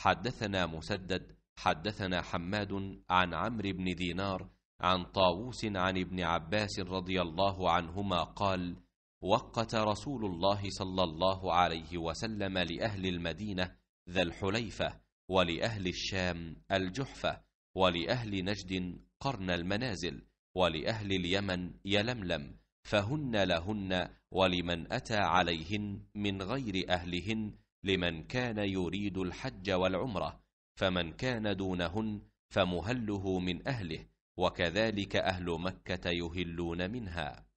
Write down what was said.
حدثنا مسدد حدثنا حماد عن عمرو بن دينار عن طاووس عن ابن عباس رضي الله عنهما قال وقت رسول الله صلى الله عليه وسلم لاهل المدينه ذا الحليفه ولاهل الشام الجحفه ولاهل نجد قرن المنازل ولاهل اليمن يلملم فهن لهن ولمن اتى عليهن من غير اهلهن لمن كان يريد الحج والعمره فمن كان دونهن فمهله من اهله وكذلك اهل مكه يهلون منها